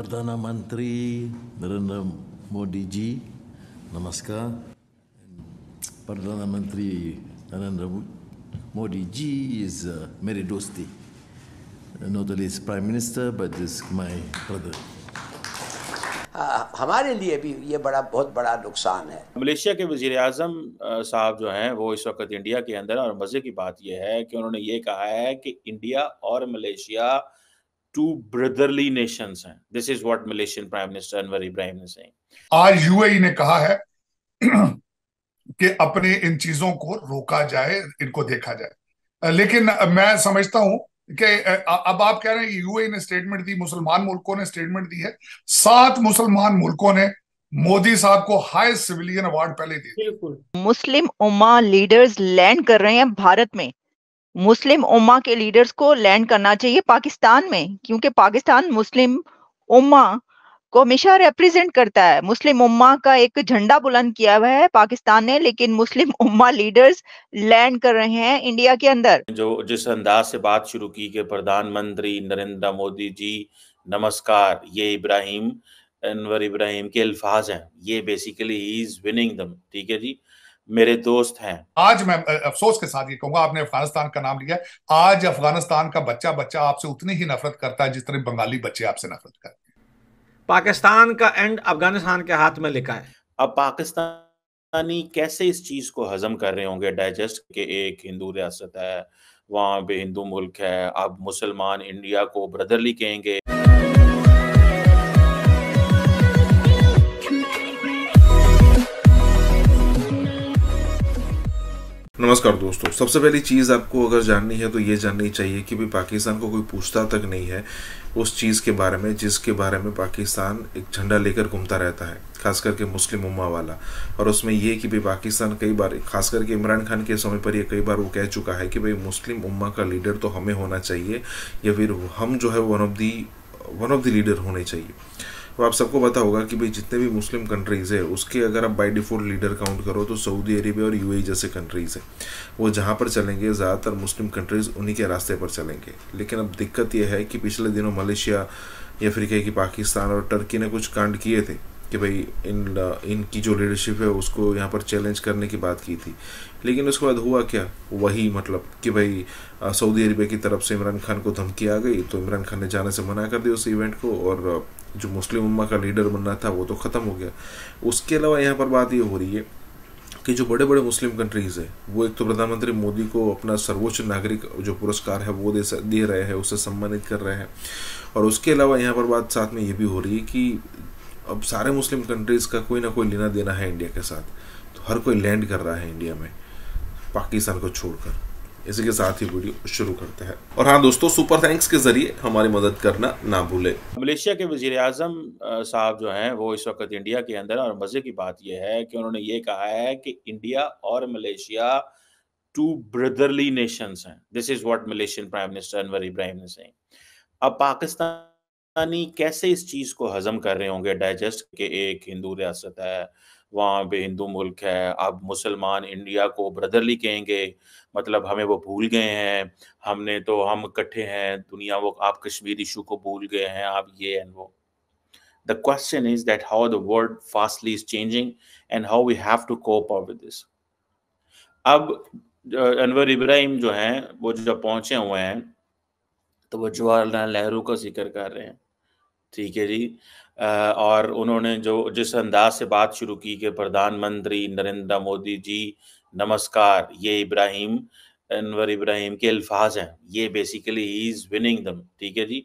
Perdana Menteri Narendra Modi ji, namaskar. Perdana Menteri Narendra Modi ji is uh, Mary Dosti. Not only is Prime Minister, but is my brother. हमारे लिए भी ये बड़ा बहुत बड़ा नुकसान है मलेशिया के वजीर आजम साहब जो हैं वो इस वक्त इंडिया के अंदर और मज़े की बात ये है कि उन्होंने ये कहा है कि इंडिया और मलेशिया टू ब्रदरली नेशन है this is what Malaysian prime minister Anwar Ibrahim ने सही आज यूए e ने कहा है कि अपने इन चीजों को रोका जाए इनको देखा जाए लेकिन मैं समझता हूं कि अब आप कह रहे हैं यूए e ने स्टेटमेंट दी मुसलमान मुल्कों ने स्टेटमेंट दी है सात मुसलमान मुल्कों ने मोदी साहब को हाई सिविलियन अवार्ड पहले दिया मुस्लिम उमा लीडर्स लैंड कर रहे हैं भारत में मुस्लिम उम्मा के लीडर्स को लैंड करना चाहिए पाकिस्तान में क्योंकि पाकिस्तान मुस्लिम उम्मा को हमेशा रिप्रेजेंट करता है मुस्लिम उम्मा का एक झंडा बुलंद किया हुआ है पाकिस्तान ने लेकिन मुस्लिम उम्मा लीडर्स लैंड कर रहे हैं इंडिया के अंदर जो जिस अंदाज से बात शुरू की कि प्रधानमंत्री नरेंद्र मोदी जी नमस्कार ये इब्राहिम अनवर इब्राहिम के अल्फाज हैं ये बेसिकली ही इज विनिंग दम ठीक है जी मेरे दोस्त हैं आज मैं अफसोस के साथ ये कहूंगा आपने अफगानिस्तान का नाम लिया आज अफगानिस्तान का बच्चा बच्चा आपसे उतनी ही नफरत करता है जिस तरह बंगाली बच्चे आपसे नफरत करते हैं पाकिस्तान का एंड अफगानिस्तान के हाथ में लिखा है अब पाकिस्तानी कैसे इस चीज को हजम कर रहे होंगे डाइजेस्ट के एक हिंदू रियासत है वहां पे हिंदू मुल्क है अब मुसलमान इंडिया को ब्रदरली कहेंगे नमस्कार दोस्तों सबसे पहली चीज़ आपको अगर जाननी है तो ये जाननी चाहिए कि भी पाकिस्तान को कोई पूछता तक नहीं है उस चीज़ के बारे में जिसके बारे में पाकिस्तान एक झंडा लेकर घूमता रहता है खास करके मुस्लिम उम्मा वाला और उसमें ये कि भाई पाकिस्तान कई बार खास करके इमरान खान के समय पर ये कई बार वो कह चुका है कि भाई मुस्लिम उम्मा का लीडर तो हमें होना चाहिए या फिर हम जो है one of the one of the leader होने चाहिए तो आप सबको पता होगा कि भाई जितने भी मुस्लिम कंट्रीज़ है उसके अगर आप बाई डिफ़ॉल्ट लीडर काउंट करो तो सऊदी अरेबिया और यू e जैसे कंट्रीज़ हैं वो जहाँ पर चलेंगे ज़्यादातर मुस्लिम कंट्रीज़ उन्हीं के रास्ते पर चलेंगे लेकिन अब दिक्कत यह है कि पिछले दिनों मलेशिया या फिर कहीं कि पाकिस्तान और टर्की ने कुछ कांड किए थे कि भाई इन इनकी जो लीडरशिप है उसको यहाँ पर चैलेंज करने की बात की थी लेकिन उसके बाद हुआ क्या वही मतलब कि भाई सऊदी अरबिया की तरफ से इमरान खान को धमकी आ गई तो इमरान खान ने जाने से मना कर दिया उस इवेंट को और जो मुस्लिम उम्मा का लीडर बनना था वो तो ख़त्म हो गया उसके अलावा यहाँ पर बात ये हो रही है कि जो बड़े बड़े मुस्लिम कंट्रीज़ है वो एक तो प्रधानमंत्री मोदी को अपना सर्वोच्च नागरिक जो पुरस्कार है वो दे दे रहे हैं उसे सम्मानित कर रहे हैं और उसके अलावा यहाँ पर बात साथ में ये भी हो रही है कि अब सारे मुस्लिम कंट्रीज़ का कोई ना कोई लेना देना है इंडिया के साथ तो हर कोई लैंड कर रहा है इंडिया में पाकिस्तान को छोड़कर इसी के साथ ही वीडियो शुरू करते हैं और हाँ दोस्तों सुपर थैंक्स के जरिए हमारी मदद करना ना भूले मलेशिया के वजीर आजम साहब जो हैं वो इस वक्त इंडिया के अंदर और मजे की बात यह है कि उन्होंने ये कहा है कि इंडिया और मलेशिया टू ब्रदरली नेशन हैं this is what Malaysian prime minister Anwar Ibrahim ने सही अब पाकिस्तानी कैसे इस चीज़ को हजम कर रहे होंगे डाइजेस्ट के एक हिंदू रियासत है वहाँ भी हिंदू मुल्क है अब मुसलमान इंडिया को ब्रदरली कहेंगे मतलब हमें वो भूल गए हैं हमने तो हम इकट्ठे हैं दुनिया वो आप कश्मीर इशू को भूल गए हैं आप ये एंड वो the question is that how the world fastly is changing and how we have to cope up with this अब अनवर इब्राहिम जो हैं वो जब पहुंचे हुए हैं तो वो जवाहरलाल नेहरू का जिक्र कर रहे हैं ठीक है जी और उन्होंने जो जिस अंदाज से बात शुरू की कि प्रधानमंत्री नरेंद्र मोदी जी नमस्कार ये इब्राहिम अनवर इब्राहिम के अल्फाज हैं ये बेसिकली ही इज़ विनिंग दम ठीक है जी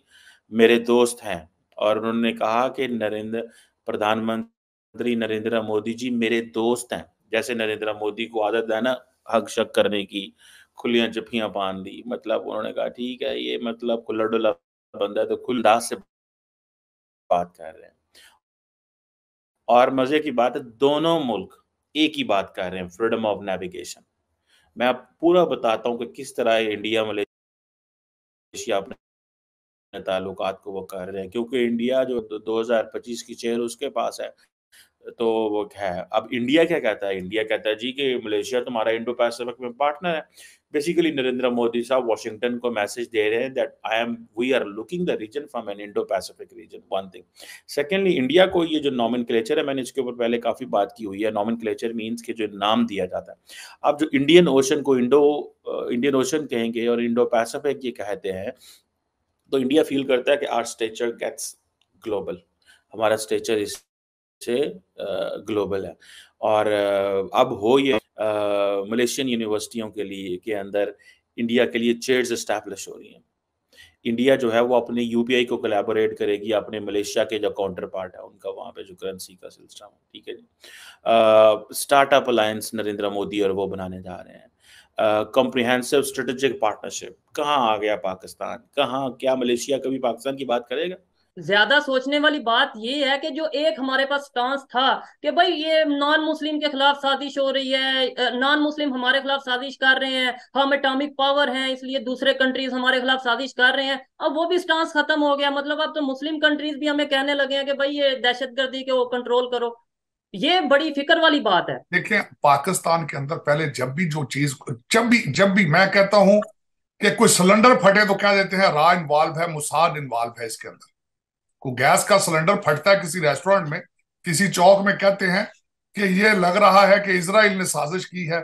मेरे दोस्त हैं और उन्होंने कहा कि नरेंद्र प्रधानमंत्री नरेंद्र मोदी जी मेरे दोस्त हैं जैसे नरेंद्र मोदी को आदत है ना हक शक करने की खुलियां चुपियां पान दी मतलब उन्होंने कहा ठीक है ये मतलब खुल्ला डुला बंदा है तो खुलदास से बात कर रहे हैं और मजे की बात है दोनों मुल्क एक ही बात कर रहे हैं फ्रीडम ऑफ नेविगेशन मैं आप पूरा बताता हूं कि किस तरह इंडिया मलेशिया अपने ताल्लुक को वो कर रहे हैं क्योंकि इंडिया जो 2025 की चेयर उसके पास है तो वो क्या है अब इंडिया क्या कहता है इंडिया कहता है जी कि मलेशिया तुम्हारा इंडो पैसिफिक में पार्टनर है बेसिकली नरेंद्र मोदी साहब वॉशिंगटन को मैसेज दे रहे हैं that I am we are looking the region from an Indo Pacific region one thing secondly India को ये जो नॉमन है मैंने इसके ऊपर पहले काफ़ी बात की हुई है नॉमन क्लेचर मीन्स के जो नाम दिया जाता है अब जो इंडियन ओशन को इंडो इंडियन ओशन कहेंगे और इंडो पैसिफिक ये कहते हैं तो इंडिया फील करता है कि आर स्टेचर गेट्स ग्लोबल हमारा स्टेचर इससे ग्लोबल uh, है और uh, अब हो ये मलेशियन यूनिवर्सिटियों के लिए के अंदर इंडिया के लिए चेयर्स इस्टेब्लिश हो रही हैं इंडिया जो है वो अपने यूपीआई को कोलेबोरेट करेगी अपने मलेशिया के जो काउंटर पार्ट है उनका वहाँ पे जो करेंसी का है ठीक है जी स्टार्टअप अलायंस नरेंद्र मोदी और वो बनाने जा रहे हैं कॉम्प्रिहेंसिव स्ट्रेटेजिक पार्टनरशिप कहाँ आ गया पाकिस्तान कहाँ क्या मलेशिया कभी पाकिस्तान की बात करेगा ज्यादा सोचने वाली बात ये है कि जो एक हमारे पास स्टांस था कि भाई ये नॉन मुस्लिम के खिलाफ साजिश हो रही है नॉन मुस्लिम हमारे खिलाफ साजिश कर रहे हैं हम एटॉमिक पावर हैं इसलिए दूसरे कंट्रीज हमारे खिलाफ साजिश कर रहे हैं अब वो भी स्टांस खत्म हो गया मतलब अब तो मुस्लिम कंट्रीज भी हमें कहने लगे हैं कि भाई ये दहशतगर्दी के वो कंट्रोल करो ये बड़ी फिक्र वाली बात है देखिए पाकिस्तान के अंदर पहले जब भी जो चीज जब भी जब भी मैं कहता हूँ कि कोई सिलेंडर फटे तो क्या देते हैं रा इन्वॉल्व है मुसाद इन्वॉल्व है इसके अंदर को गैस का सिलेंडर फटता है किसी रेस्टोरेंट में किसी चौक में कहते हैं कि ये लग रहा है कि इसराइल ने साजिश की है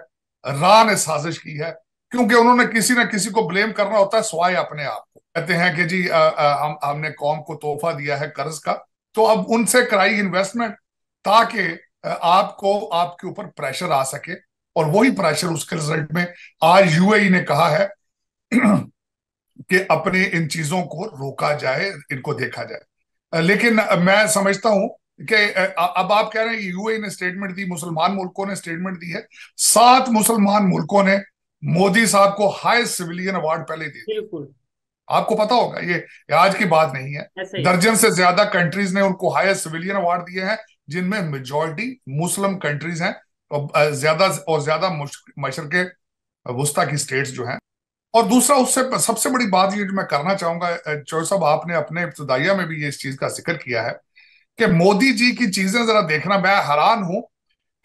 रा ने साजिश की है क्योंकि उन्होंने किसी ना किसी को ब्लेम करना होता है स्वाय अपने आप को कहते हैं कि जी हम हमने कौम को तोहफा दिया है कर्ज का तो अब उनसे कराई इन्वेस्टमेंट ताकि आपको आपके ऊपर प्रेशर आ सके और वही प्रेशर उसके रिजल्ट में आज यूएई e ने कहा है कि अपने इन चीजों को रोका जाए इनको देखा जाए लेकिन मैं समझता हूं कि अब आप कह रहे हैं यूएई ने स्टेटमेंट दी मुसलमान मुल्कों ने स्टेटमेंट दी है सात मुसलमान मुल्कों ने मोदी साहब को हाई सिविलियन अवार्ड पहले दिया आपको पता होगा ये आज की बात नहीं है दर्जन से ज्यादा कंट्रीज ने उनको हाई सिविलियन अवार्ड दिए हैं जिनमें मेजोरिटी मुस्लिम कंट्रीज हैं और ज्यादा और ज्यादा मशरक वस्ता की स्टेट्स जो हैं और दूसरा उससे सबसे बड़ी बात ये जो मैं करना चाहूंगा चोर साहब आपने अपने इब्तदाइया में भी ये इस चीज का जिक्र किया है कि मोदी जी की चीजें जरा देखना मैं हैरान हूं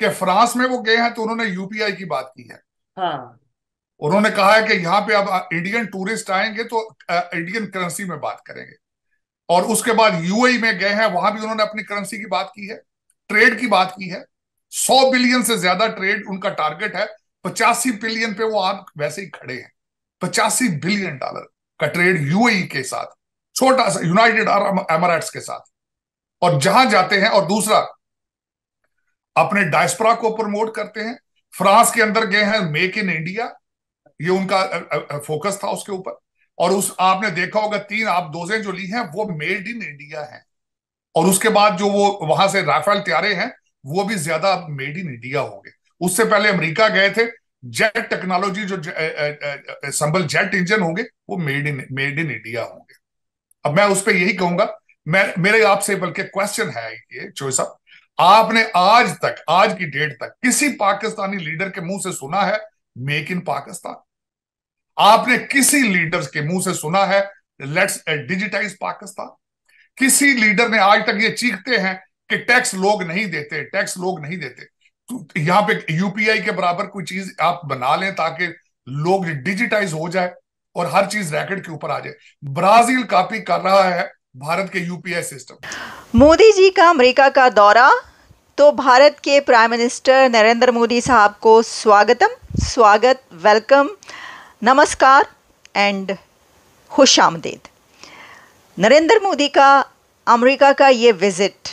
कि फ्रांस में वो गए हैं तो उन्होंने यूपीआई की बात की है हाँ। उन्होंने कहा है कि यहाँ पे अब इंडियन टूरिस्ट आएंगे तो इंडियन करेंसी में बात करेंगे और उसके बाद यूएई में गए हैं वहां भी उन्होंने अपनी करेंसी की बात की है ट्रेड की बात की है सौ बिलियन से ज्यादा ट्रेड उनका टारगेट है पचासी बिलियन पे वो आप वैसे ही खड़े हैं पचासी बिलियन डॉलर का ट्रेड यूएई के साथ छोटा सा यूनाइटेड अरब एमरेट्स के साथ और जहां जाते हैं और दूसरा अपने डायस्परा को प्रमोट करते हैं फ्रांस के अंदर गए हैं मेक इन इंडिया ये उनका फोकस था उसके ऊपर और उस आपने देखा होगा तीन आप दोजें जो ली हैं वो मेड इन इंडिया हैं और उसके बाद जो वो वहां से राफेल त्यारे हैं वो भी ज्यादा मेड इन इंडिया होंगे उससे पहले अमेरिका गए थे जेट टेक्नोलॉजी जो संबल जेट इंजन होंगे वो made in made in India होंगे अब मैं उस पर यही कहूंगा मैं मेरे आपसे बल्कि क्वेश्चन है ये चोई साहब आपने आज तक आज की डेट तक किसी पाकिस्तानी लीडर के मुंह से सुना है मेक इन पाकिस्तान आपने किसी लीडर के मुंह से सुना है लेट्स डिजिटाइज पाकिस्तान किसी लीडर ने आज तक ये चीखते हैं कि टैक्स लोग नहीं देते टैक्स लोग नहीं देते तो यहाँ पे यूपीआई के बराबर कोई चीज आप बना लें ताकि लोग डिजिटाइज हो जाए और हर चीज रैकेट के ऊपर आ जाए ब्राजील कॉपी कर रहा है भारत के यूपीआई सिस्टम मोदी जी का अमेरिका का दौरा तो भारत के प्राइम मिनिस्टर नरेंद्र मोदी साहब को स्वागतम स्वागत वेलकम नमस्कार एंड खुश आमदेद नरेंद्र मोदी का अमेरिका का ये विज़िट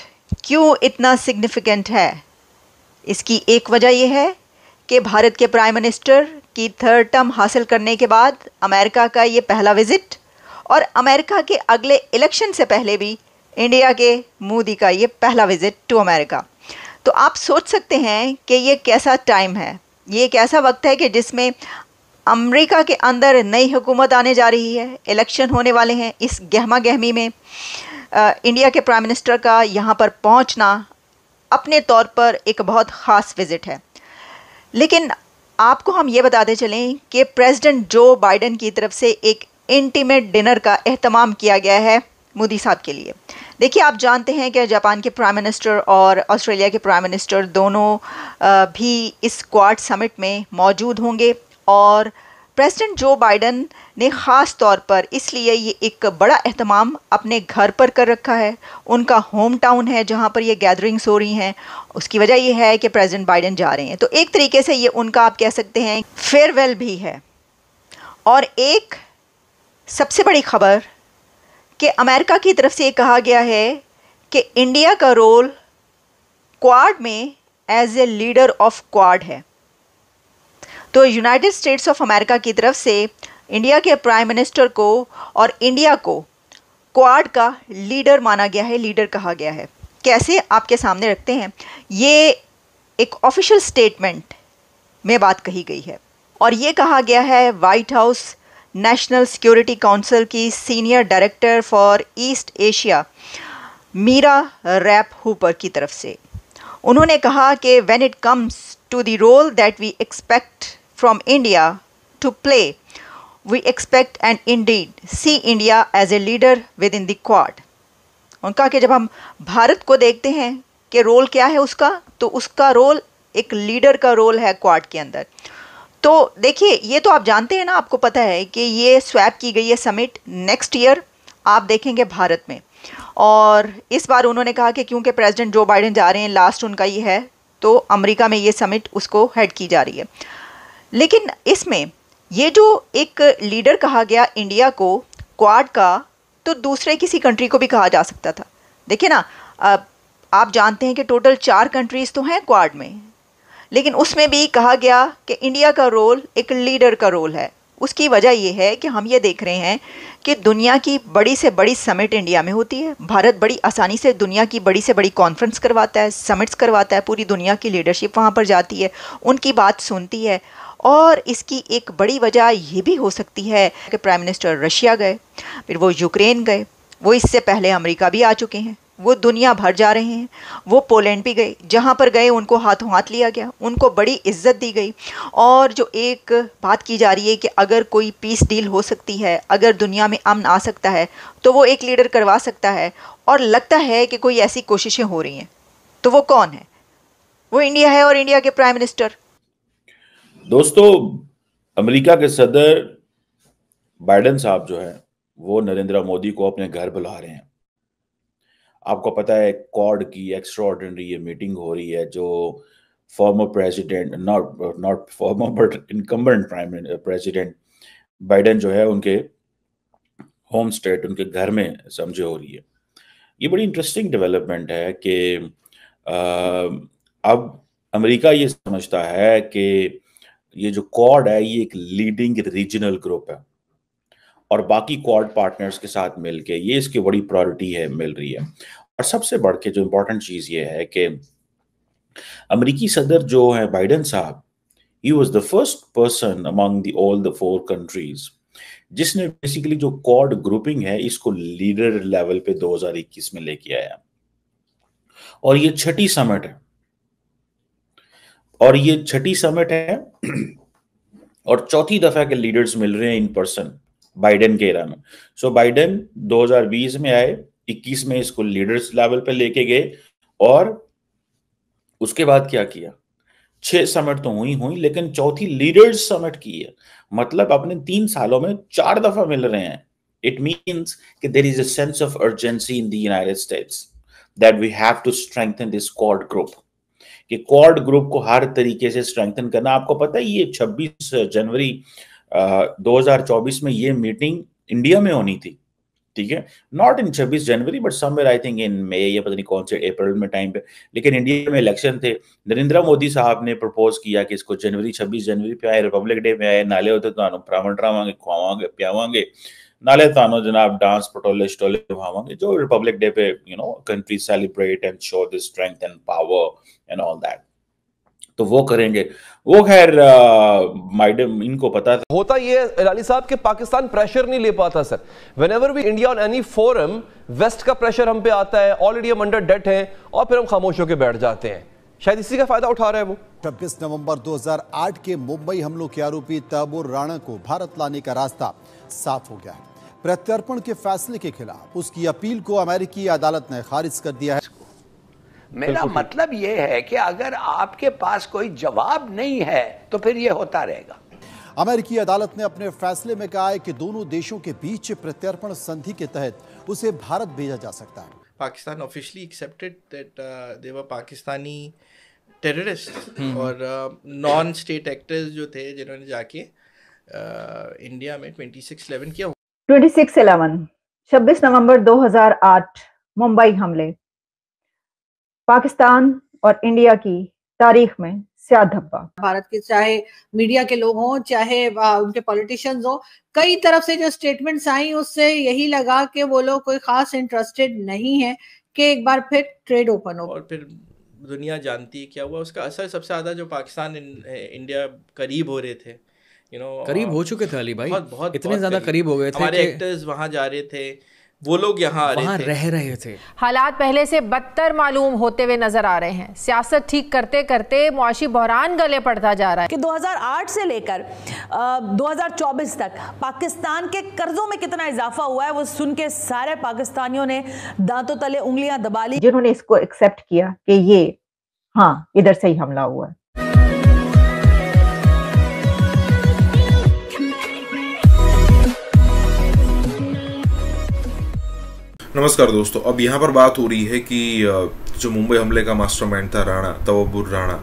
क्यों इतना सिग्निफिकेंट है इसकी एक वजह यह है कि भारत के प्राइम मिनिस्टर की थर्ड टर्म हासिल करने के बाद अमेरिका का ये पहला विज़िट और अमेरिका के अगले इलेक्शन से पहले भी इंडिया के मोदी का ये पहला विज़िट टू अमेरिका तो आप सोच सकते हैं कि ये कैसा टाइम है ये एक ऐसा वक्त है कि जिसमें अमेरिका के अंदर नई हुकूमत आने जा रही है इलेक्शन होने वाले हैं इस गहमा गहमी में आ, इंडिया के प्राइम मिनिस्टर का यहाँ पर पहुँचना अपने तौर पर एक बहुत ख़ास विज़िट है लेकिन आपको हम ये बताते चलें कि प्रेसिडेंट जो बाइडेन की तरफ से एक इंटीमेट डिनर का अहतमाम किया गया है मोदी साहब के लिए देखिए आप जानते हैं कि जापान के प्राइम मिनिस्टर और ऑस्ट्रेलिया के प्राइम मिनिस्टर दोनों भी इस क्वाड समिट में मौजूद होंगे और प्रेसिडेंट जो बाइडन ने ख़ास तौर पर इसलिए ये एक बड़ा अहतमाम अपने घर पर कर रखा है उनका होम टाउन है जहाँ पर ये गैदरिंग्स हो रही हैं उसकी वजह यह है कि प्रेसिडेंट बाइडन जा रहे हैं तो एक तरीके से ये उनका आप कह सकते हैं फेयरवेल भी है और एक सबसे बड़ी खबर कि अमेरिका की तरफ से ये कहा गया है कि इंडिया का रोल क्वाड में as a leader of Quad है तो यूनाइटेड स्टेट्स ऑफ अमेरिका की तरफ से इंडिया के प्राइम मिनिस्टर को और इंडिया को क्वाड का लीडर माना गया है लीडर कहा गया है कैसे आपके सामने रखते हैं ये एक ऑफिशियल स्टेटमेंट में बात कही गई है और ये कहा गया है White House National Security Council की senior director for East Asia Mira Rapp Hooper की तरफ से उन्होंने कहा कि when it comes to the role that we expect from India to play, we expect and indeed see India as a leader within the Quad. उनका कि जब हम भारत को देखते हैं कि रोल क्या है उसका तो उसका रोल एक लीडर का रोल है क्वाड के अंदर तो देखिए ये तो आप जानते हैं ना आपको पता है कि ये स्वैप की गई है समिट नेक्स्ट ईयर आप देखेंगे भारत में और इस बार उन्होंने कहा कि क्योंकि प्रेसिडेंट जो बाइडेन जा रहे हैं लास्ट उनका ये है तो अमेरिका में ये समिट उसको हेड की जा रही है लेकिन इसमें ये जो एक लीडर कहा गया इंडिया को क्वाड का तो दूसरे किसी कंट्री को भी कहा जा सकता था देखिए ना आप जानते हैं कि टोटल चार कंट्रीज़ तो हैं क्वाड में लेकिन उसमें भी कहा गया कि इंडिया का रोल एक लीडर का रोल है उसकी वजह यह है कि हम ये देख रहे हैं कि दुनिया की बड़ी से बड़ी समिट इंडिया में होती है भारत बड़ी आसानी से दुनिया की बड़ी से बड़ी कॉन्फ्रेंस करवाता है समिट्स करवाता है पूरी दुनिया की लीडरशिप वहाँ पर जाती है उनकी बात सुनती है और इसकी एक बड़ी वजह ये भी हो सकती है कि प्राइम मिनिस्टर रशिया गए फिर वो यूक्रेन गए वो इससे पहले अमेरिका भी आ चुके हैं वो दुनिया भर जा रहे हैं वो पोलैंड भी गए जहाँ पर गए उनको हाथों हाथ लिया गया उनको बड़ी इज्जत दी गई और जो एक बात की जा रही है कि अगर कोई पीस डील हो सकती है अगर दुनिया में अमन आ सकता है तो वो एक लीडर करवा सकता है और लगता है कि कोई ऐसी कोशिशें हो रही हैं तो वो कौन है वो इंडिया है और इंडिया के प्राइम मिनिस्टर दोस्तों अमेरिका के सदर बाइडन साहब जो है वो नरेंद्र मोदी को अपने घर बुला रहे हैं आपको पता है कॉर्ड की एक्स्ट्रॉर्डनरी ये मीटिंग हो रही है जो former president not not former but incumbent prime president Biden जो है उनके होम स्टेट उनके घर में समझे हो रही है ये बड़ी इंटरेस्टिंग डेवलपमेंट है कि uh, अब अमेरिका ये समझता है कि ये जो क्वाड है ये एक लीडिंग रीजनल ग्रुप है और बाकी क्वाड पार्टनर्स के साथ मिलके ये इसकी बड़ी प्रायोरिटी है मिल रही है और सबसे बढ़ के जो इंपॉर्टेंट चीज़ ये है कि अमरीकी सदर जो है बाइडन साहब ही was the first person among the all the four countries जिसने बेसिकली जो क्वाड ग्रुपिंग है इसको लीडर लेवल पे 2021 में लेके आया और ये छठी समिट है और ये छठी समिट है और चौथी दफा के लीडर्स मिल रहे हैं इन पर्सन बाइडेन के इरा में सो so, बाइडेन 2020 में आए 21 में इसको लीडर्स लेवल पे लेके गए और उसके बाद क्या किया छह समिट तो हुई हुई लेकिन चौथी लीडर्स समिट की है मतलब अपने तीन सालों में चार दफा मिल रहे हैं इट मीन्स कि there is a sense of urgency in the United States that we have to strengthen this Quad group कि क्वाड ग्रुप को हर तरीके से स्ट्रेंथन करना आपको पता है ये 26 जनवरी 2024 में ये मीटिंग इंडिया में होनी थी ठीक है not in 26 January but somewhere I think in May या पता नहीं कौन से अप्रैल में टाइम पे लेकिन इंडिया में इलेक्शन थे नरेंद्र मोदी साहब ने प्रपोज किया कि इसको जनवरी 26 जनवरी पे आए रिपब्लिक डे पे आए नाले होते तो ब्राह्मण रावांगे खुआवांगे प्यावांगे नाले तानो जनाब डांस पटोले शटोले भावांगे जो रिपब्लिक डे पे you know country celebrate and show the strength and power and all that तो वो करेंगे वो खैर माइडम इनको पता था होता ये लाली साहब के पाकिस्तान प्रेशर नहीं ले पाता sir whenever we India on any forum West का प्रेशर हम पे आता है ऑलरेडी हम अंडर डेट हैं और फिर हम खामोश होकर बैठ जाते हैं शायद इसी का फायदा उठा रहे हैं वो छब्बीस नवंबर 2008 के मुंबई हमलों के आरोपी तबुर राणा को भारत लाने का रास्ता साफ हो गया है प्रत्यर्पण के फैसले के खिलाफ उसकी अपील को अमेरिकी अदालत ने खारिज कर दिया है मेरा मतलब यह है कि अगर आपके पास कोई जवाब नहीं है तो फिर यह होता रहेगा अमेरिकी अदालत ने अपने फैसले में कहा है कि दोनों देशों के बीच प्रत्यर्पण संधि के तहत उसे भारत भेजा जा सकता है Pakistan officially accepted that they were Pakistani terrorist hmm. और नॉन स्टेट एक्टर्स जो थे जिन्होंने जाके इंडिया uh, में 2611 किया ट्वेंटी सिक्स इलेवन छब्बीस नवंबर 2008 मुंबई हमले पाकिस्तान और इंडिया की तारीख में धब्बा भारत के चाहे मीडिया के लोग हों चाहे उनके पॉलिटिशियंस हो कई तरफ से जो स्टेटमेंट्स आई उससे यही लगा कि वो लोग कोई खास इंटरेस्टेड नहीं है कि एक बार फिर ट्रेड ओपन हो और फिर दुनिया जानती क्या हुआ उसका असर सबसे ज्यादा जो पाकिस्तान इंडिया करीब हो रहे थे यू नो करीब हो uh, चुके थे अली भाई बहुत बहुत इतने ज़्यादा करीब हो गए थे हमारे एक्टर्स वहां जा रहे थे वो लोग यहाँ आ रहे थे रह रहे थे हालात पहले से बदतर मालूम होते हुए नजर आ रहे हैं सियासत ठीक करते करते मुआशी बहरान गले पड़ता जा रहा है कि 2008 से लेकर 2024 तक पाकिस्तान के कर्जों में कितना इजाफा हुआ है वो सुन के सारे पाकिस्तानियों ने दांतों तले उंगलियां दबा ली जिन्होंने इसको एक्सेप्ट किया कि ये हाँ इधर से ही हमला हुआ है नमस्कार दोस्तों अब यहाँ पर बात हो रही है कि जो मुंबई हमले का मास्टरमाइंड था राणा तवबुर राणा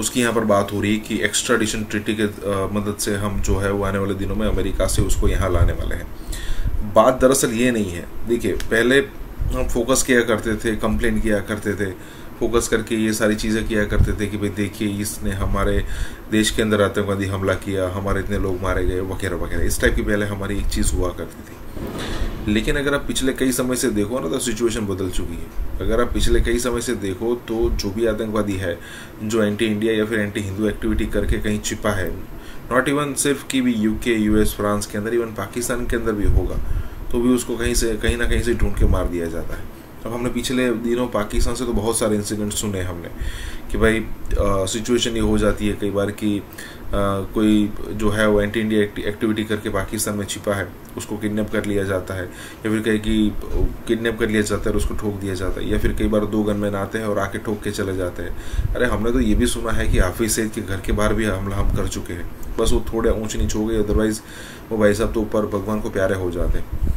उसकी यहाँ पर बात हो रही है कि एक्स्ट्राडिशन ट्रिटी के मदद से हम जो है वो आने वाले दिनों में अमेरिका से उसको यहाँ लाने वाले हैं बात दरअसल ये नहीं है देखिए पहले हम फोकस किया करते थे कंप्लेन किया करते थे फोकस करके ये सारी चीज़ें किया करते थे कि भाई देखिए इसने हमारे देश के अंदर आतंकवादी हमला किया हमारे इतने लोग मारे गए वगैरह वगैरह इस टाइप की पहले हमारी एक चीज़ हुआ करती थी लेकिन अगर आप पिछले कई समय से देखो ना तो सिचुएशन बदल चुकी है अगर आप पिछले कई समय से देखो तो जो भी आतंकवादी है जो एंटी इंडिया या फिर एंटी हिंदू एक्टिविटी करके कहीं छिपा है नॉट इवन सिर्फ कि भी यूके यूएस फ्रांस के अंदर इवन पाकिस्तान के अंदर भी होगा तो भी उसको कहीं से कहीं ना कहीं से ढूंढ के मार दिया जाता है अब हमने पिछले दिनों पाकिस्तान से तो बहुत सारे इंसिडेंट सुने हमने कि भाई सिचुएशन ये हो जाती है कई बार कि कोई जो है वो एंटी इंडिया एक्टिविटी करके पाकिस्तान में छिपा है उसको किडनैप कर लिया जाता है या फिर कहीं कि किडनैप कर लिया जाता है और उसको ठोक दिया जाता है या फिर कई बार दो गनमैन आते हैं और आके ठोक के चले जाते हैं अरे हमने तो ये भी सुना है कि हाफिज सैद के घर के बाहर भी हमला हम कर चुके हैं बस वो थोड़े ऊँच नीच हो गए अदरवाइज़ वो भाई साहब तो ऊपर भगवान को प्यारे हो जाते हैं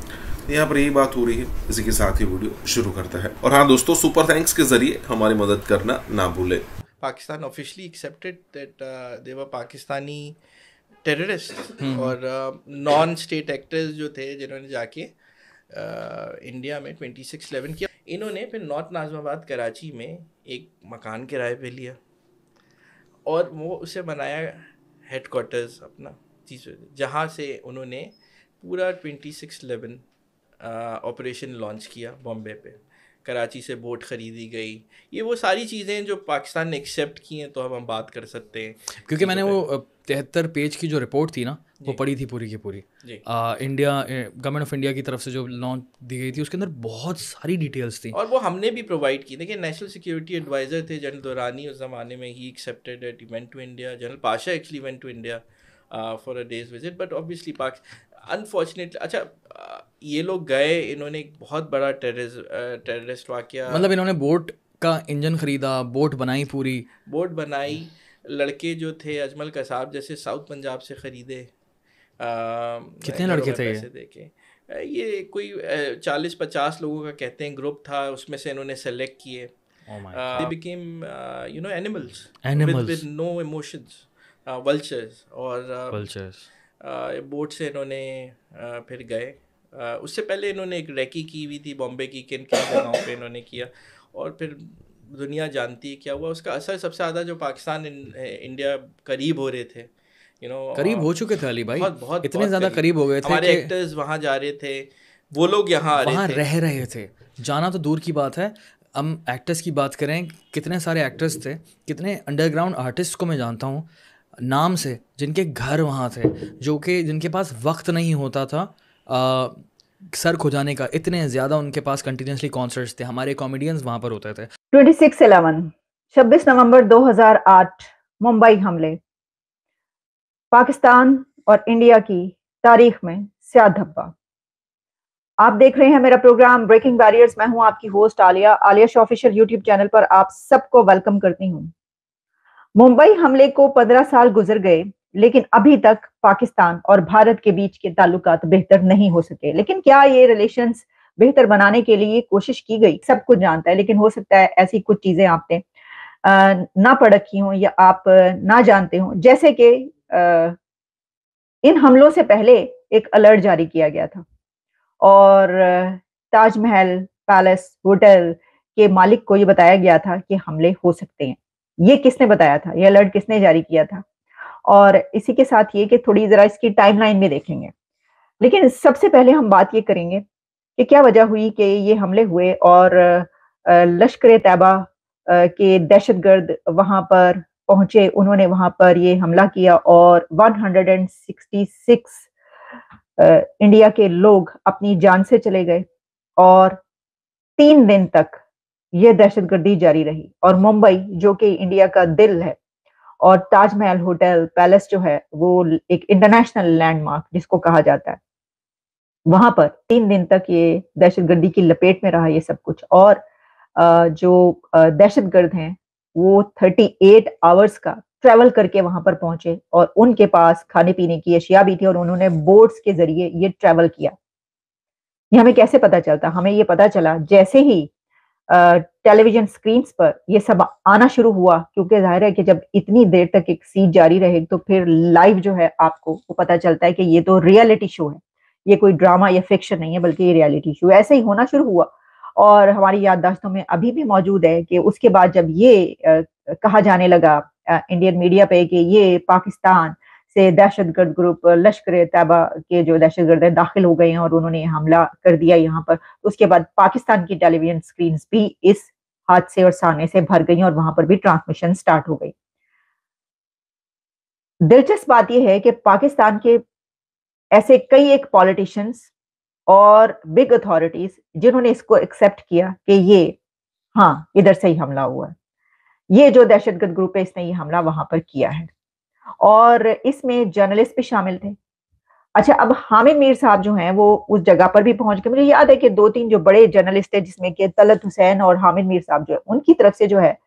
यहाँ पर यही बात हो रही है इसी के साथ ही वीडियो शुरू करता है और हाँ दोस्तों सुपर थैंक्स के जरिए हमारी मदद करना ना भूले Pakistan officially accepted that uh, they were hmm. और नॉन स्टेट एक्टर्स जो थे जिन्होंने जाके इंडिया uh, में 2611 किया इन्होंने फिर नॉर्थ नाजमाबाद कराची में एक मकान किराए पे लिया और वो उसे बनाया हेडकोार्टर्स अपना जहाँ से उन्होंने पूरा 2611 ऑपरेशन लॉन्च किया बॉम्बे पे कराची से बोट ख़रीदी गई ये वो सारी चीज़ें जो पाकिस्तान ने एक्सेप्ट की हैं तो हम हम बात कर सकते हैं क्योंकि मैंने वो तिहत्तर पेज की जो रिपोर्ट थी ना वो पढ़ी थी पूरी की पूरी आ, इंडिया गवर्नमेंट ऑफ इंडिया की तरफ से जो लॉन्च दी गई थी उसके अंदर बहुत सारी डिटेल्स थी और वो हमने भी प्रोवाइड की देखिए नेशनल सिक्योरिटी एडवाइज़र थे जनरल दौरानी उस ज़माने में ही accepted it he went to India general Pasha actually he went to India for a days visit but obviously Pak unfortunately अच्छा ये लोग गए इन्होंने एक बहुत बड़ा टेररिस्ट टेररिस्ट वाक्य मतलब इन्होंने बोट का इंजन खरीदा बोट बनाई पूरी बोट बनाई लड़के जो थे अजमल कसाब जैसे साउथ पंजाब से ख़रीदे कितने लड़के थे देखे ये कोई चालीस पचास लोगों का कहते हैं ग्रुप था उसमें से इन्होंने सेलेक्ट किए they became you know animals animals with no emotions vultures और वल्चर्स uh, बोट से इन्होंने फिर गए उससे पहले इन्होंने एक रैकी की हुई थी बॉम्बे की किन किन जगहों पे इन्होंने किया और फिर दुनिया जानती है क्या हुआ उसका असर सबसे ज़्यादा जो पाकिस्तान इंडिया करीब हो रहे थे यू you नो know, करीब हो चुके थे अली भाई बहुत बहुत इतने ज़्यादा करीब हो गए थे हमारे एक्टर्स वहाँ जा रहे थे वो लोग यहाँ वहाँ रह रहे थे जाना तो दूर की बात है हम एक्टर्स की बात करें कितने सारे एक्टर्स थे कितने अंडरग्राउंड आर्टिस्ट को मैं जानता हूँ नाम से जिनके घर वहाँ थे जो कि जिनके पास वक्त नहीं होता था आ, सर खुजाने का इतने ज़्यादा उनके पास कंटिन्यूसली कॉन्सर्ट्स थे हमारे कॉमेडियंस वहाँ पर होते थे ट्वेंटी सिक्स इलेवन छब्बीस नवम्बर दो हजार आठ मुंबई हमले पाकिस्तान और इंडिया की तारीख में स्या धब्बा आप देख रहे हैं मेरा प्रोग्राम ब्रेकिंग बैरियर्स मैं हूं आपकी host Alia Alia show official YouTube channel पर आप सबको वेलकम करती हूं मुंबई हमले को पंद्रह साल गुजर गए लेकिन अभी तक पाकिस्तान और भारत के बीच के ताल्लुक बेहतर नहीं हो सके लेकिन क्या ये रिलेशन बेहतर बनाने के लिए कोशिश की गई सब कुछ जानता है लेकिन हो सकता है ऐसी कुछ चीजें आपने ना पढ़ रखी हों या आप ना जानते हों जैसे कि इन हमलों से पहले एक अलर्ट जारी किया गया था और ताजमहल पैलेस होटल के मालिक को ये बताया गया था कि हमले हो सकते हैं ये किसने बताया था ये अलर्ट किसने जारी किया था और इसी के साथ ये कि थोड़ी जरा इसकी टाइमलाइन भी देखेंगे लेकिन सबसे पहले हम बात ये करेंगे कि क्या वजह हुई कि ये हमले हुए और लश्कर तैबा के दहशत गर्द वहां पर पहुंचे उन्होंने वहां पर ये हमला किया और 166 इंडिया के लोग अपनी जान से चले गए और तीन दिन तक ये दहशतगर्दी जारी रही और मुंबई जो कि इंडिया का दिल है और ताजमहल होटल पैलेस जो है वो एक इंटरनेशनल लैंडमार्क जिसको कहा जाता है वहां पर तीन दिन तक ये दहशतगर्दी की लपेट में रहा ये सब कुछ और जो दहशतगर्द हैं वो 38 आवर्स का ट्रैवल करके वहां पर पहुंचे और उनके पास खाने पीने की अशिया भी थी और उन्होंने बोट्स के जरिए ये ट्रेवल किया ये हमें कैसे पता चलता हमें ये पता चला जैसे ही टेलीविजन स्क्रीन्स पर ये सब आना शुरू हुआ क्योंकि जाहिर है कि जब इतनी देर तक एक सीट जारी रहे तो फिर लाइव जो है आपको वो पता चलता है कि ये तो रियलिटी शो है ये कोई ड्रामा या फिक्शन नहीं है बल्कि ये रियलिटी शो ऐसे ही होना शुरू हुआ और हमारी याददाश्तों में अभी भी मौजूद है कि उसके बाद जब ये आ, कहा जाने लगा आ, इंडियन मीडिया पे कि ये पाकिस्तान से दहशतगर्द ग्रुप लश्कर तैबा के जो दहशतगर्द है दाखिल हो गए हैं और उन्होंने हमला कर दिया यहाँ पर उसके बाद पाकिस्तान की टेलीविजन स्क्रीन भी इस हादसे और सामने से भर गई और वहां पर भी ट्रांसमिशन स्टार्ट हो गई दिलचस्प बात यह है कि पाकिस्तान के ऐसे कई एक पॉलिटिशियंस और बिग अथॉरिटीज जिन्होंने इसको एक्सेप्ट किया कि ये हाँ इधर से ही हमला हुआ है ये जो दहशतगर्द ग्रुप है इसने ये हमला वहां पर किया है और इसमें जर्नलिस्ट भी शामिल थे अच्छा अब हामिद मीर साहब जो हैं वो उस जगह पर भी पहुंच गए मुझे याद है कि दो तीन जो बड़े जर्नलिस्ट थे जिसमें कि तलत हुसैन और हामिद मीर साहब जो है उनकी तरफ से जो है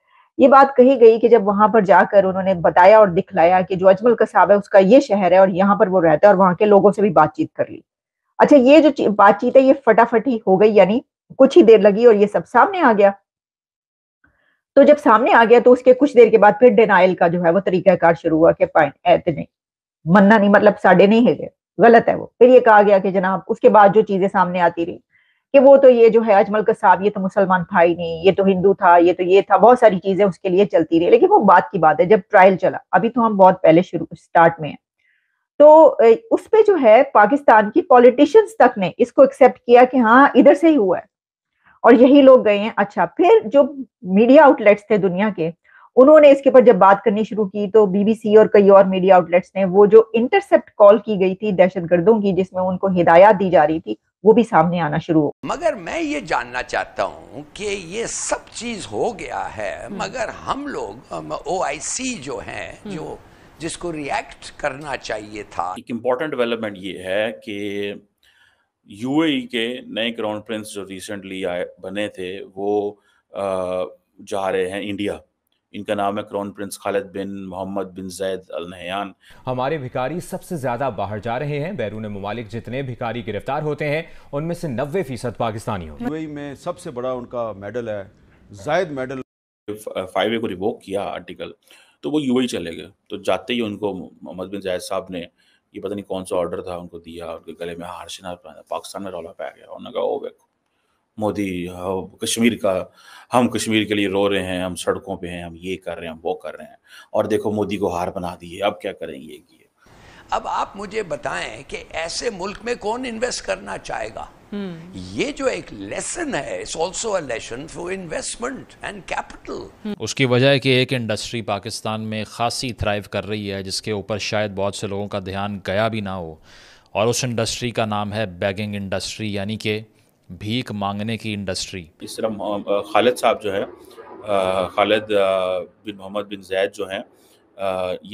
ये बात कही गई कि जब वहां पर जाकर उन्होंने बताया और दिखलाया कि जो अजमल कसाब है उसका ये शहर है और यहाँ पर वो रहता है और वहां के लोगों से भी बातचीत कर ली अच्छा ये जो बातचीत है ये फटाफट ही हो गई यानी कुछ ही देर लगी और ये सब सामने आ गया तो जब सामने आ गया तो उसके कुछ देर के बाद फिर डिनाइल का जो है वो तरीकाकार शुरू हुआ कि फाइन ऐत तो नहीं मनना नहीं मतलब साढ़े नहीं है गलत है वो फिर ये कहा गया कि जनाब उसके बाद जो चीजें सामने आती रही कि वो तो ये जो है अजमल कसाब ये तो मुसलमान था ही नहीं ये तो हिंदू था ये तो ये था बहुत सारी चीजें उसके लिए चलती रही लेकिन वो बात की बात है जब ट्रायल चला अभी तो हम बहुत पहले शुरू स्टार्ट में है तो उस पर जो है पाकिस्तान की पॉलिटिशियंस तक ने इसको एक्सेप्ट किया कि हाँ इधर से ही हुआ है और यही लोग गए हैं अच्छा फिर जो मीडिया आउटलेट्स थे दुनिया के उन्होंने इसके ऊपर जब बात करनी शुरू की तो बीबीसी और कई और मीडिया आउटलेट्स ने वो जो इंटरसेप्ट कॉल की गई थी दहशत गर्दों की जिसमें उनको हिदायत दी जा रही थी वो भी सामने आना शुरू हो मगर मैं ये जानना चाहता हूँ कि ये सब चीज हो गया है हम्म। मगर हम लोग ओ जो है हम्म। जो जिसको रिएक्ट करना चाहिए था एक इम्पोर्टेंट डेवलपमेंट ये है कि यूएई e के नए क्राउन प्रिंस जो रिसेंटली आए बने थे वो जा रहे हैं इंडिया इनका नाम है crown prince Khalid bin Mohammed bin Zayed Al Nahyan हमारे भिकारी सबसे ज्यादा बाहर जा रहे हैं बैरून ममालिक जितने भिकारी गिरफ्तार होते हैं उनमें से नब्बे फीसद पाकिस्तानी होते हैं e में सबसे बड़ा उनका मेडल है जायद मेडल फाइव ए को रिवोक किया आर्टिकल तो वो यूएई e चले गए तो जाते ही उनको मोहम्मद बिन जायद साहब ने ये पता नहीं कौन सा ऑर्डर था उनको दिया उनके गले में हार पाकिस्तान में रौला पाया गया उन्होंने कहा ओ देखो मोदी कश्मीर का हम कश्मीर के लिए रो रहे हैं हम सड़कों पे हैं हम ये कर रहे हैं हम वो कर रहे हैं और देखो मोदी को हार बना दिए अब क्या करें ये किए अब आप मुझे बताएं कि ऐसे मुल्क में कौन इन्वेस्ट करना चाहेगा Hmm. ये जो एक लेसन है it's also a lesson for investment and capital उसकी वजह है कि एक इंडस्ट्री पाकिस्तान में खासी थ्राइव कर रही है जिसके ऊपर शायद बहुत से लोगों का ध्यान गया भी ना हो और उस इंडस्ट्री का नाम है बैगिंग इंडस्ट्री यानी कि भीख मांगने की इंडस्ट्री इस तरह खालिद साहब जो है Khalid bin Mohammed bin Zaid जो हैं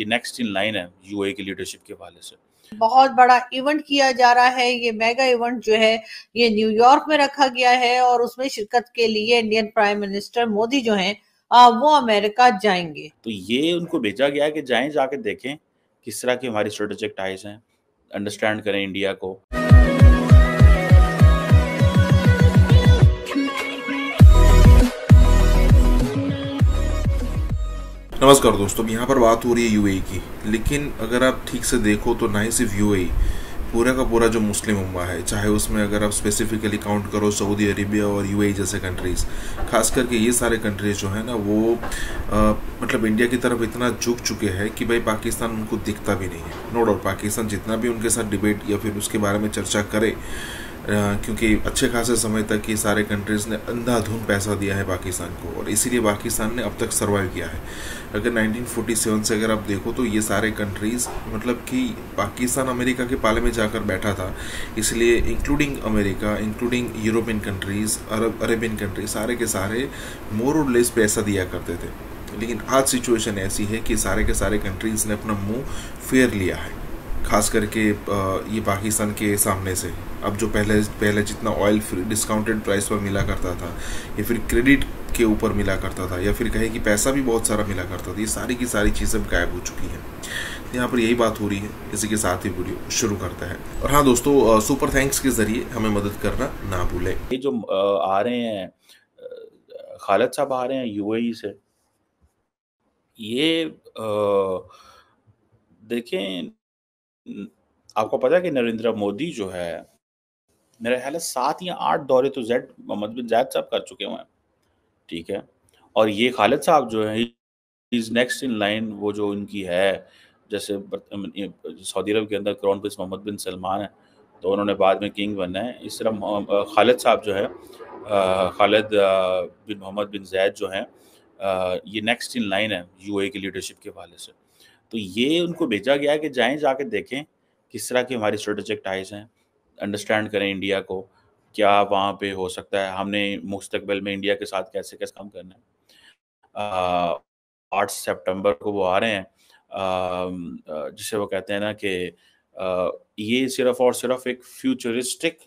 ये नेक्स्ट इन लाइन है यूए के लीडरशिप के हवाले से बहुत बड़ा इवेंट किया जा रहा है ये मेगा इवेंट जो है ये न्यूयॉर्क में रखा गया है और उसमें शिरकत के लिए इंडियन प्राइम मिनिस्टर मोदी जो आ, वो अमेरिका जाएंगे तो ये उनको भेजा गया कि जाएं जाके देखें किस तरह की हमारी स्ट्रेटेजिक टाइज हैं अंडरस्टैंड करें इंडिया को नमस्कार दोस्तों यहाँ पर बात हो रही है यूएई e की लेकिन अगर आप ठीक से देखो तो ना ही सिर्फ यूएई e, पूरा का पूरा जो मुस्लिम उम्मा है चाहे उसमें अगर आप स्पेसिफिकली काउंट करो सऊदी अरेबिया और यूएई e जैसे कंट्रीज़ खास करके ये सारे कंट्रीज़ जो है ना वो आ, मतलब इंडिया की तरफ इतना झुक चुके हैं कि भाई पाकिस्तान उनको दिखता भी नहीं है नो डाउट पाकिस्तान जितना भी उनके साथ डिबेट या फिर उसके बारे में चर्चा करे क्योंकि अच्छे खासे समय तक ये सारे कंट्रीज़ ने अंधाधुन पैसा दिया है पाकिस्तान को और इसीलिए पाकिस्तान ने अब तक सर्वाइव किया है अगर 1947 से अगर आप देखो तो ये सारे कंट्रीज़ मतलब कि पाकिस्तान अमेरिका के पाले में जाकर बैठा था इसलिए including America including European countries Arab Arabian countries सारे के सारे मोर और लेस पैसा दिया करते थे लेकिन आज सिचुएशन ऐसी है कि सारे के सारे कंट्रीज़ ने अपना मुंह फेर लिया है खास करके ये पाकिस्तान के सामने से अब जो पहले पहले जितना ऑयल फ्री डिस्काउंटेड प्राइस पर मिला करता था या फिर क्रेडिट के ऊपर मिला करता था या फिर कहें कि पैसा भी बहुत सारा मिला करता था ये सारी की सारी चीज़ें गायब हो चुकी हैं यहाँ पर यही बात हो रही है इसी के साथ ही वीडियो शुरू करता है और हाँ दोस्तों सुपर थैंक्स के ज़रिए हमें मदद करना ना भूलें ये जो आ रहे हैं खालद साहब आ रहे हैं यूएई e से ये देखें आपको पता है कि नरेंद्र मोदी जो है मेरा ख्याल है सात या आठ दौरे तो जैद मोहम्मद बिन जैद साहब कर चुके हुए हैं ठीक है और ये खालिद साहब जो है इज नेक्स्ट इन लाइन वो जो इनकी है जैसे सऊदी अरब के अंदर crown prince Mohammed bin Salman है तो उन्होंने बाद में किंग बनना है इस तरह खालिद साहब जो है Khalid bin Mohammed bin Zaid जो हैं ये नेक्स्ट इन लाइन है यू की लीडरशिप के हवाले से तो ये उनको भेजा गया है कि जाएं जाके देखें किस तरह की हमारी स्ट्रेटेजिक टाइज हैं अंडरस्टैंड करें इंडिया को क्या वहाँ पे हो सकता है हमने मुस्तकबिल में इंडिया के साथ कैसे कैसे काम करना है आठ सितंबर को वो आ रहे हैं जिसे वो कहते हैं ना कि ये सिर्फ और सिर्फ एक फ्यूचरिस्टिक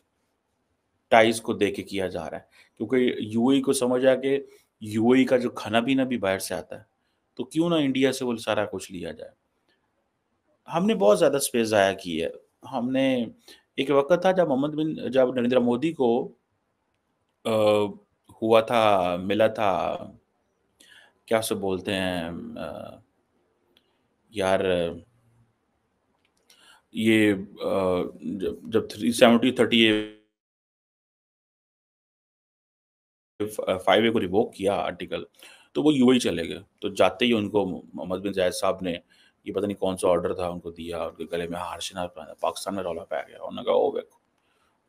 टाइज को देख के किया जा रहा है क्योंकि यूएई e को समझ आया कि यूएई e का जो खाना पीना भी बाहर से आता है तो क्यों ना इंडिया से वो सारा कुछ लिया जाए हमने बहुत ज़्यादा स्पेस ज़ाया की है हमने एक वक्त था जब मोहम्मद बिन जब नरेंद्र मोदी को आ, हुआ था मिला था क्या सब बोलते हैं आ, यार ये जब जब three seventy thirty five A को रिवोक किया आर्टिकल तो वो यूएई चले गए तो जाते ही उनको मोहम्मद बिन जायद साहब ने ये पता नहीं कौन सा ऑर्डर था उनको दिया उनके गले में हार पाकिस्तान में रौला पाया गया उन्होंने कहा ओ देखो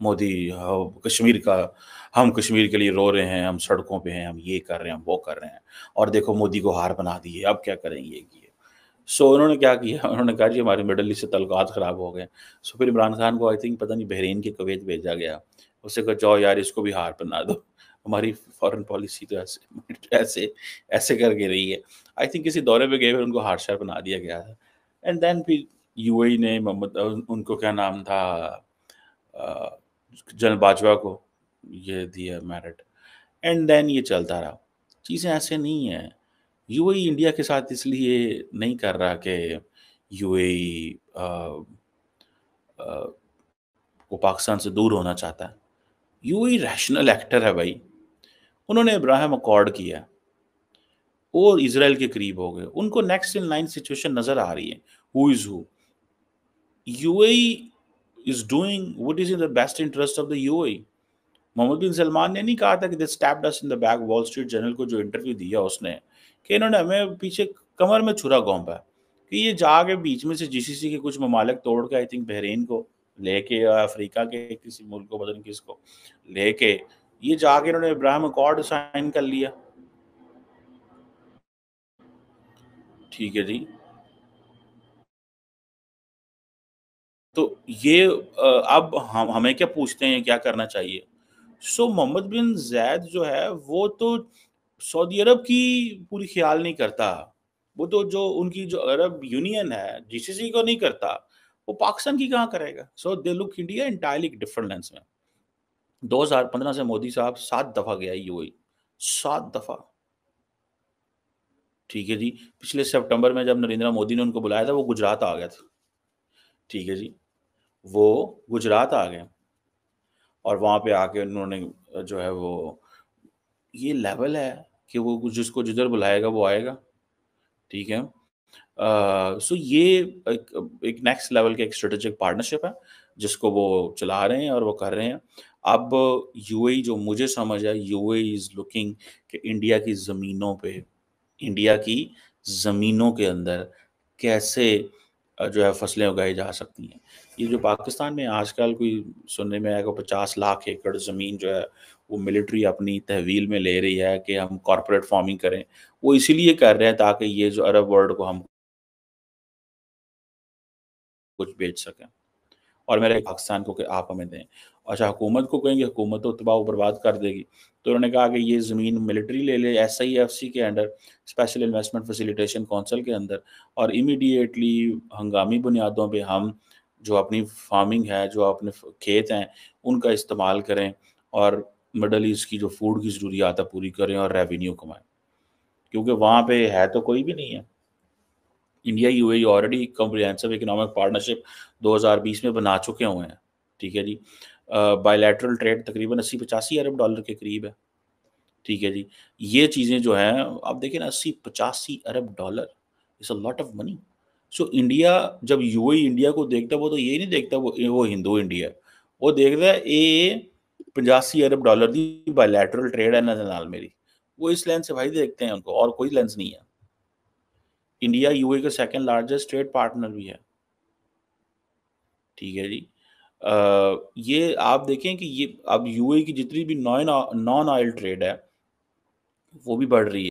मोदी कश्मीर का हम कश्मीर के लिए रो रहे हैं हम सड़कों पे हैं हम ये कर रहे हैं हम वो कर रहे हैं और देखो मोदी को हार बना दी है अब क्या करें ये किए सो so, उन्होंने क्या किया उन्होंने कहा जी हमारे मिडल ईस्ट से तलकात ख़राब हो गए सो so, फिर इमरान खान को आई थिंक पता नहीं बहरीन के कवेत भेजा गया उससे कहा जाओ यार इसको भी हार बना दो हमारी फॉरेन पॉलिसी तो ऐसे ऐसे ऐसे करके रही है आई थिंक किसी दौरे पे गए फिर उनको हारशार बना दिया गया था एंड देन फिर यू e ने मोहम्मद उनको क्या नाम था जनरल बाजवा को ये दिया मैरिट एंड देन ये चलता रहा चीज़ें ऐसे नहीं हैं यू इंडिया e के साथ इसलिए नहीं कर रहा कि यू e, को पाकिस्तान से दूर होना चाहता है यू रैशनल एक्टर है भाई उन्होंने इब्राहिम अकॉर्ड किया और इसराइल के करीब हो गए उनको नेक्स्ट इन लाइन सिचुएशन नज़र आ रही है who is who U is doing what is in the best interest of the U Mohammed bin Salman ने नहीं कहा था कि they stabbed us in the back Wall Street Journal को जो इंटरव्यू दिया उसने कि इन्होंने हमें पीछे कमर में छुरा घोंपा कि ये जाके बीच में से जीसीसी के कुछ ममालिक तोड़ के आई थिंक बहरीन को लेके या अफ्रीका के किसी मुल्क को बदन नहीं किसको लेके ये जाके इन्होंने इब्राहिम अकॉर्ड साइन कर लिया ठीक है जी तो ये अब हम हमें क्या पूछते हैं क्या करना चाहिए सो मोहम्मद बिन जैद जो है वो तो सऊदी अरब की पूरी ख्याल नहीं करता वो तो जो उनकी जो अरब यूनियन है जीसीसी को नहीं करता वो पाकिस्तान की कहाँ करेगा so they look India entirely different lens में 2015 से मोदी साहब सात दफा गया यूएई e। सात दफा ठीक है जी पिछले सितंबर में जब नरेंद्र मोदी ने उनको बुलाया था वो गुजरात आ गया था ठीक है जी वो गुजरात आ गए और वहां पे आके उन्होंने जो है वो ये लेवल है कि वो जिसको जिधर बुलाएगा वो आएगा ठीक है सो uh, so ये एक नेक्स्ट लेवल का एक स्ट्रेटेजिक पार्टनरशिप है जिसको वो चला रहे हैं और वो कर रहे हैं अब यूएई e जो मुझे समझ आया यूएई इज लुकिंग कि इंडिया की ज़मीनों पे इंडिया की ज़मीनों के अंदर कैसे जो है फसलें उगाई जा सकती हैं ये जो पाकिस्तान में आजकल कोई सुनने में आएगा पचास लाख एकड़ ज़मीन जो है वो मिलिट्री अपनी तहवील में ले रही है कि हम कॉरपोरेट फार्मिंग करें वो इसीलिए कर रहे हैं ताकि ये जो अरब वर्ल्ड को हम कुछ बेच सकें और मेरे पाकिस्तान को कि आप हमें दें अच्छा हुकूमत को कहेंगे हुकूमत तो तबाह बर्बाद कर देगी तो उन्होंने कहा कि ये ज़मीन मिलिट्री ले ले एस आई एफ सी के under special investment facilitation council के अंदर और इमीडिएटली हंगामी बुनियादों पर हम जो अपनी फार्मिंग है जो अपने खेत हैं उनका इस्तेमाल करें और मिडल ईस्ट की जो फूड की ज़रूरियात है पूरी करें और रेवेन्यू कमाएं क्योंकि वहाँ पे है तो कोई भी नहीं है India U already comprehensive economic partnership 2020 में बना चुके हुए हैं ठीक है जी बायलैटरल ट्रेड तकरीबन अस्सी पचासी अरब डॉलर के करीब है ठीक है जी ये चीज़ें जो हैं आप देखें ना अस्सी पचासी अरब dollar is a lot of money so India जब यू इंडिया e को देखता वो तो ये नहीं देखता वो वो हिंदू इंडिया वो देखता है ए पचासी अरब डॉलर की बायलैटरल ट्रेड है नजर नाल मेरी वो इस लेंस से भाई देखते हैं उनको और कोई लेंस नहीं है इंडिया यूए का सेकंड लार्जेस्ट ट्रेड पार्टनर भी है ठीक है जी आ, ये आप देखें कि ये अब यूए की जितनी भी नॉन नॉन ऑयल ट्रेड है वो भी बढ़ रही है